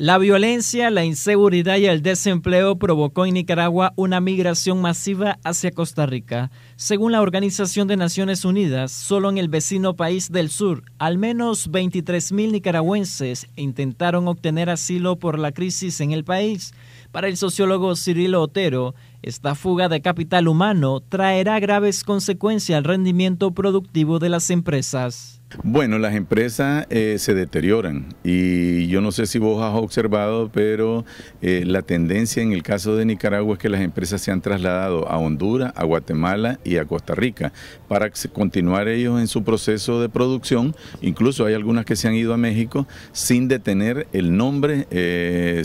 La violencia, la inseguridad y el desempleo provocó en Nicaragua una migración masiva hacia Costa Rica. Según la Organización de Naciones Unidas, solo en el vecino país del sur, al menos 23.000 nicaragüenses intentaron obtener asilo por la crisis en el país. Para el sociólogo Cirilo Otero, esta fuga de capital humano traerá graves consecuencias al rendimiento productivo de las empresas. Bueno, las empresas eh, se deterioran y yo no sé si vos has observado, pero eh, la tendencia en el caso de Nicaragua es que las empresas se han trasladado a Honduras, a Guatemala y a Costa Rica para continuar ellos en su proceso de producción. Incluso hay algunas que se han ido a México sin detener el nombre, eh,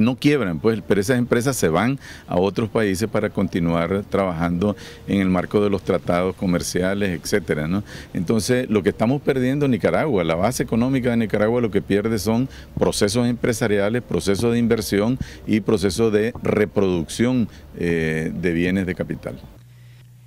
no quiebran, pues, pero esas empresas se van a otros países para continuar trabajando en el marco de los tratados comerciales, etcétera. Entonces, lo que estamos perdiendo Nicaragua. La base económica de Nicaragua lo que pierde son procesos empresariales, procesos de inversión y procesos de reproducción eh, de bienes de capital.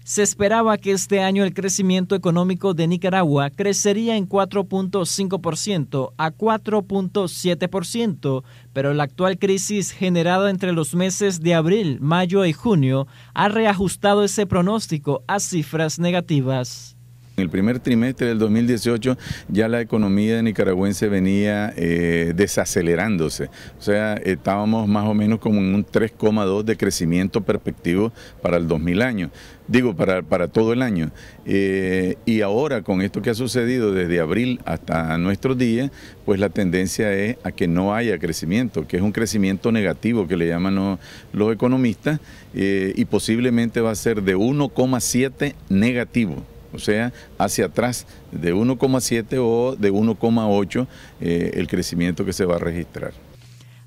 Se esperaba que este año el crecimiento económico de Nicaragua crecería en 4.5% a 4.7%, pero la actual crisis generada entre los meses de abril, mayo y junio ha reajustado ese pronóstico a cifras negativas. En el primer trimestre del 2018 ya la economía nicaragüense venía eh, desacelerándose, o sea, estábamos más o menos como en un 3,2 de crecimiento perspectivo para el 2000 año, digo, para, todo el año. Eh, y ahora con esto que ha sucedido desde abril hasta nuestros días, pues la tendencia es a que no haya crecimiento, que es un crecimiento negativo que le llaman los, economistas eh, y posiblemente va a ser de 1,7 negativo o sea, hacia atrás de 1,7 o de 1,8 eh, el crecimiento que se va a registrar.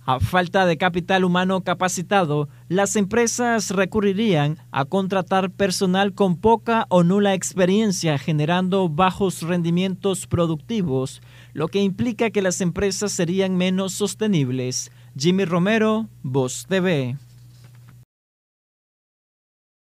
A falta de capital humano capacitado, las empresas recurrirían a contratar personal con poca o nula experiencia generando bajos rendimientos productivos, lo que implica que las empresas serían menos sostenibles. Jimmy Romero, Voz TV.